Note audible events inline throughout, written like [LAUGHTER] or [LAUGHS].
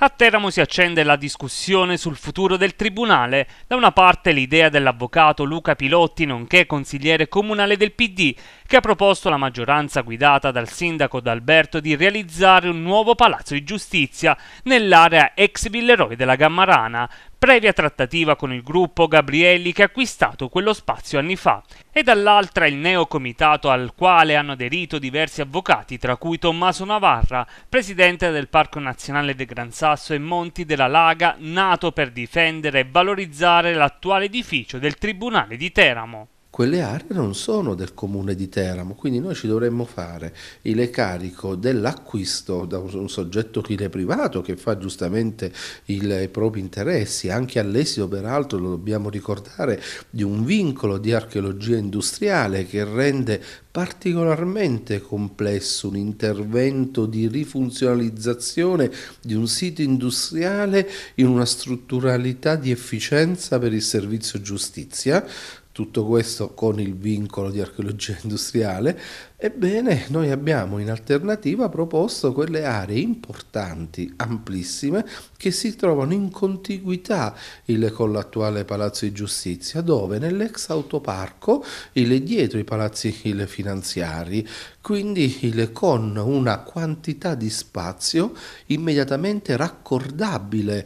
A Teramo si accende la discussione sul futuro del Tribunale. Da una parte l'idea dell'avvocato Luca Pilotti, nonché consigliere comunale del PD, che ha proposto alla maggioranza guidata dal sindaco D'Alberto di realizzare un nuovo palazzo di giustizia nell'area ex Villeroi della Gammarana, previa trattativa con il gruppo Gabrielli che ha acquistato quello spazio anni fa, e dall'altra il neocomitato al quale hanno aderito diversi avvocati, tra cui Tommaso Navarra, presidente del Parco Nazionale del Gran Sasso e Monti della Laga, nato per difendere e valorizzare l'attuale edificio del Tribunale di Teramo quelle aree non sono del comune di Teramo, quindi noi ci dovremmo fare il carico dell'acquisto da un soggetto utile privato che fa giustamente i propri interessi, anche all'esito peraltro lo dobbiamo ricordare di un vincolo di archeologia industriale che rende particolarmente complesso un intervento di rifunzionalizzazione di un sito industriale in una strutturalità di efficienza per il servizio giustizia tutto questo con il vincolo di archeologia [LAUGHS] industriale, Ebbene, noi abbiamo in alternativa proposto quelle aree importanti, amplissime, che si trovano in contiguità con l'attuale Palazzo di Giustizia, dove nell'ex autoparco, dietro i palazzi finanziari, quindi con una quantità di spazio immediatamente raccordabile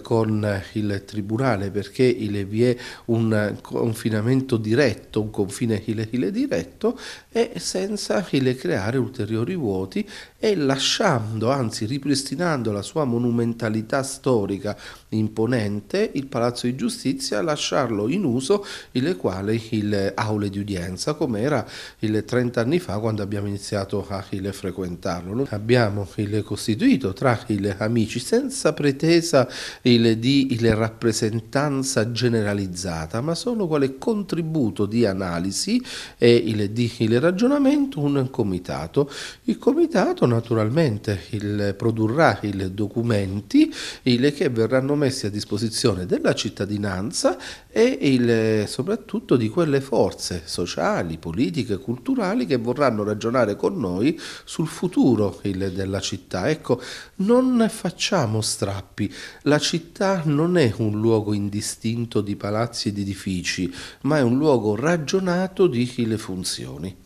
con il Tribunale, perché vi è un confinamento diretto, un confine diretto, e se senza creare ulteriori vuoti e lasciando, anzi ripristinando la sua monumentalità storica imponente, il Palazzo di Giustizia lasciarlo in uso, il quale il aule di udienza, come era il 30 anni fa quando abbiamo iniziato a il frequentarlo. Noi abbiamo il costituito tra i amici senza pretesa il, di il rappresentanza generalizzata, ma solo quale contributo di analisi e il, di il ragionamento momento un comitato. Il comitato naturalmente il, produrrà i documenti il, che verranno messi a disposizione della cittadinanza e il, soprattutto di quelle forze sociali, politiche, culturali che vorranno ragionare con noi sul futuro della città. Ecco, non facciamo strappi. La città non è un luogo indistinto di palazzi ed edifici, ma è un luogo ragionato di chi le funzioni.